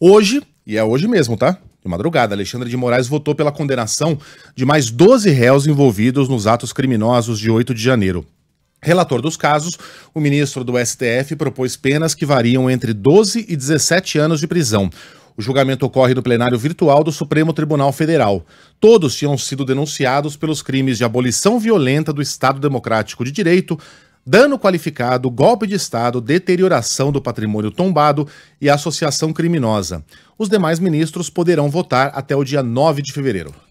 Hoje, e é hoje mesmo, tá? De madrugada, Alexandre de Moraes votou pela condenação de mais 12 réus envolvidos nos atos criminosos de 8 de janeiro. Relator dos casos, o ministro do STF propôs penas que variam entre 12 e 17 anos de prisão. O julgamento ocorre no plenário virtual do Supremo Tribunal Federal. Todos tinham sido denunciados pelos crimes de abolição violenta do Estado Democrático de Direito, dano qualificado, golpe de Estado, deterioração do patrimônio tombado e associação criminosa. Os demais ministros poderão votar até o dia 9 de fevereiro.